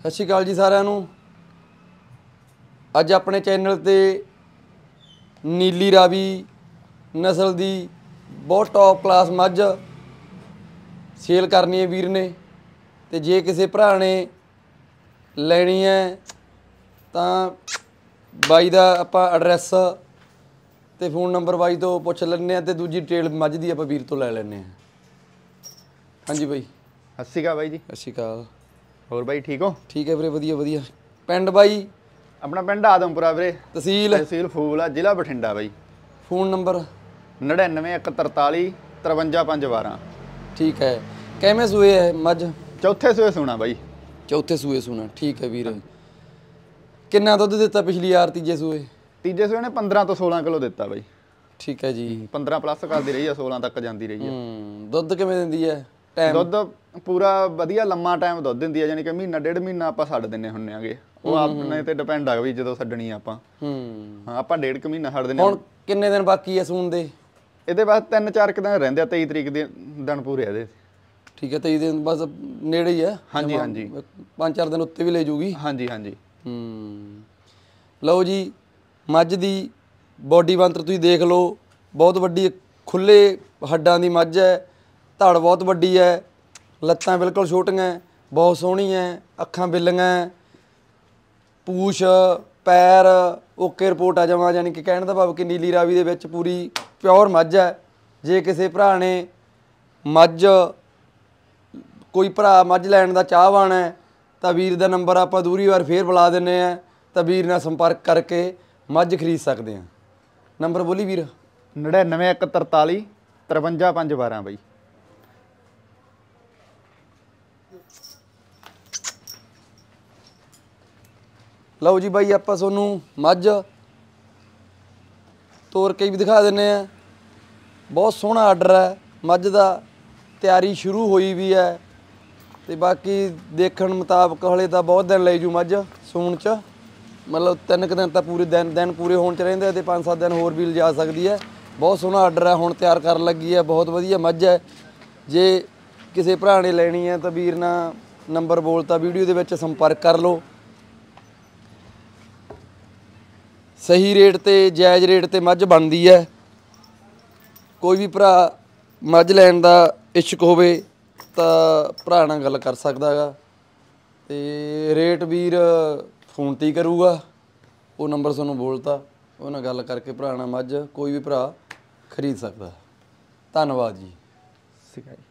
ਸਤਿ ਸ਼੍ਰੀ ਅਕਾਲ ਜੀ ਸਾਰਿਆਂ ਨੂੰ ਅੱਜ ਆਪਣੇ ਚੈਨਲ ਤੇ ਨੀਲੀ ਰਾਵੀ ਨਸਲ ਦੀ ਬਹੁਤ ਟੌਪ ਕਲਾਸ ਮੱਝ ਸੇਲ ਕਰਨੀ ਹੈ ਵੀਰ ਨੇ ਤੇ ਜੇ ਕਿਸੇ ਭਰਾ ਨੇ ਲੈਣੀ ਹੈ ਤਾਂ ਬਾਈ ਦਾ ਆਪਾਂ ਐਡਰੈਸ ਤੇ ਫੋਨ ਨੰਬਰ ਬਾਈ ਤੋਂ ਪੁੱਛ ਲੈਣੇ ਆ ਤੇ ਦੂਜੀ ਡਿਟੇਲ ਮੱਝ ਦੀ ਆਪਾਂ ਵੀਰ ਤੋਂ ਲੈ ਲੈਣੇ ਆ ਹਾਂਜੀ ਬਾਈ ਸਤਿ ਸ਼੍ਰੀ ਅਕਾਲ ਬਾਈ ਜੀ ਸਤਿ ਸ਼੍ਰੀ ਅਕਾਲ ਹੋਰ ਬਾਈ ਠੀਕ ਹੋ ਠੀਕ ਹੈ ਵੀਰੇ ਵਧੀਆ ਵਧੀਆ ਪਿੰਡ ਬਾਈ ਆਪਣਾ ਪਿੰਡ ਆਦਮਪੁਰਾ ਵੀਰੇ ਤਹਿਸੀਲ ਤਹਿਸੀਲ ਫੂਲ ਆ ਜ਼ਿਲ੍ਹਾ ਬਠਿੰਡਾ ਬਾਈ ਫੋਨ ਨੰਬਰ 9914453512 ਠੀਕ ਹੈ ਕਿਵੇਂ ਸੂਏ ਹੈ ਮੱਝ ਚੌਥੇ ਸੂਏ ਸੁਣਾ ਬਾਈ ਚੌਥੇ ਸੂਏ ਸੁਣਾ ਠੀਕ ਹੈ ਵੀਰੇ ਕਿੰਨਾ ਦੁੱਧ ਦਿੱਤਾ ਪਿਛਲੀ ਵਾਰ ਤੀਜੇ ਸੂਏ ਤੀਜੇ ਸੂਏ ਨੇ 15 ਤੋਂ 16 ਕਿਲੋ ਦਿੱਤਾ ਬਾਈ ਠੀਕ ਹੈ ਜੀ 15 ਪਲੱਸ ਕਰਦੀ ਰਹੀ ਆ 16 ਤੱਕ ਜਾਂਦੀ ਰਹੀ ਆ ਹੂੰ ਦੁੱਧ ਕਿਵੇਂ ਦਿੰਦੀ ਐ ਦੁੱਧ ਪੂਰਾ ਵਧੀਆ ਲੰਮਾ ਟਾਈਮ ਦੁੱਧ ਦਿੰਦੀ ਹੈ ਯਾਨੀ ਕਿ ਮਹੀਨਾ ਡੇਢ ਮਹੀਨਾ ਆਪਾਂ ਛੱਡ ਦਿੰਨੇ ਹੁੰਨੇ ਆਗੇ ਉਹ ਆਪਣੇ ਤੇ ਡਿਪੈਂਡ ਆ ਵੀ ਜਦੋਂ ਛੱਡਣੀ ਆਪਾਂ ਹੂੰ ਹਾਂ ਆਪਾਂ ਡੇਢ ਕ ਮਹੀਨਾ ਛੱਡ ਦਿੰਨੇ ਹੁਣ ਕਿੰਨੇ ਦਿਨ ਬਾਕੀ ਆ ਸੂਨ ਦੇ ਇਹਦੇ ਬਾਅਦ 3-4 ਦਿਨ ਰਹਿੰਦੇ ਆ 23 ਤਰੀਕ ਦੇ ਦਿਨ ਪੂਰੇ ਆ ਦੇ ਠੀਕ ਹੈ 23 ਦਿਨ ਬਸ ਨੇੜੇ ਹੀ ਆ ਹਾਂਜੀ ਹਾਂਜੀ 5-4 ਦਿਨ ਉੱਤੇ ਵੀ ਲੈ ਜੂਗੀ ਹਾਂਜੀ ਹਾਂਜੀ ਹੂੰ ਲਓ ਜੀ ਮੱਝ ਦੀ ਬੋਡੀ ਬੰਤਰ ਤੁਸੀਂ ਦੇਖ ਲਓ ਬਹੁਤ ਵੱਡੀ ਖੁੱਲੇ ਹੱਡਾਂ ਦੀ ਮੱਝ ਹੈ ਧੜ ਬਹੁਤ ਵੱਡੀ ਹੈ ਲੱਤਾਂ ਬਿਲਕੁਲ ਛੋਟੀਆਂ ਬਹੁਤ ਸੋਹਣੀ ਹੈ ਅੱਖਾਂ ਬਿੱਲੀਆਂ ਪੂਛ ਪੈਰ ਓਕੇ ਰਿਪੋਰਟ ਆ ਜਾਵਾਂ ਯਾਨੀ ਕਿ ਕਹਿਣ ਦਾ ਭਾਵ ਕਿ ਨੀਲੀ ਰਾਵੀ ਦੇ ਵਿੱਚ ਪੂਰੀ ਪਿਓਰ ਮੱਝ ਹੈ ਜੇ ਕਿਸੇ ਭਰਾ ਨੇ ਮੱਝ ਕੋਈ ਭਰਾ ਮੱਝ ਲੈਣ ਦਾ ਚਾਹਵਾਨ ਹੈ ਤਾਂ ਵੀਰ ਦਾ ਨੰਬਰ ਆਪਾਂ ਦੂਰੀ ਵਾਰ ਫੇਰ ਬੁਲਾ ਦਿੰਨੇ ਆ ਤਾਂ ਵੀਰ ਨਾਲ ਸੰਪਰਕ ਕਰਕੇ ਮੱਝ ਖਰੀਦ ਸਕਦੇ ਆ ਨੰਬਰ ਬੋਲੀ ਵੀਰ 99143 53512 ਬਾਈ ਲਓ ਜੀ ਬਾਈ ਆਪਾਂ ਤੁਹਾਨੂੰ ਮੱਝ ਤੋਰ ਕੇ ਵੀ ਦਿਖਾ ਦਿੰਨੇ ਆ ਬਹੁਤ ਸੋਹਣਾ ਆਰਡਰ ਹੈ ਮੱਝ ਦਾ ਤਿਆਰੀ ਸ਼ੁਰੂ ਹੋਈ ਵੀ ਹੈ ਤੇ ਬਾਕੀ ਦੇਖਣ ਮੁਤਾਬਕ ਹਲੇ ਤਾਂ ਬਹੁਤ ਦਿਨ ਲਈ ਜੂ ਮੱਝ ਸੂਣ ਚ ਮਤਲਬ ਤਿੰਨ ਕ ਦਿਨ ਤਾਂ ਪੂਰੇ ਦਿਨ ਦਿਨ ਪੂਰੇ ਹੋਣ ਚ ਰਹਿੰਦੇ ਤੇ ਪੰਜ ਸੱਤ ਦਿਨ ਹੋਰ ਵੀ ਲਿਜਾ ਸਕਦੀ ਹੈ ਬਹੁਤ ਸੋਹਣਾ ਆਰਡਰ ਹੈ ਹੁਣ ਤਿਆਰ ਕਰਨ ਲੱਗੀ ਹੈ ਬਹੁਤ ਵਧੀਆ ਮੱਝ ਹੈ ਜੇ ਕਿਸੇ ਭਰਾ ਨੇ ਲੈਣੀ ਹੈ ਤਾਂ ਵੀਰ ਨਾਲ ਨੰਬਰ ਬੋਲਤਾ ਵੀਡੀਓ ਦੇ ਵਿੱਚ ਸੰਪਰਕ ਕਰ ਲਓ ਸਹੀ ਰੇਟ ਤੇ ਜਾਇਜ਼ ਰੇਟ ਤੇ ਮੱਝ ਬਣਦੀ ਹੈ ਕੋਈ ਵੀ ਭਰਾ ਮੱਝ ਲੈਣ ਦਾ ਇਸ਼ਕ ਹੋਵੇ ਤਾਂ ਭਰਾ ਨਾਲ ਗੱਲ ਕਰ ਸਕਦਾ ਹੈ ਤੇ ਰੇਟ ਵੀਰ ਫੋਨ ਤੇ ਕਰੂਗਾ ਉਹ ਨੰਬਰ ਤੁਹਾਨੂੰ ਬੋਲਤਾ ਉਹਨਾਂ ਨਾਲ ਗੱਲ ਕਰਕੇ ਭਰਾ ਨਾਲ ਮੱਝ ਕੋਈ ਵੀ ਭਰਾ ਖਰੀਦ ਸਕਦਾ ਧੰਨਵਾਦ ਜੀ ਸਿਕਾਈ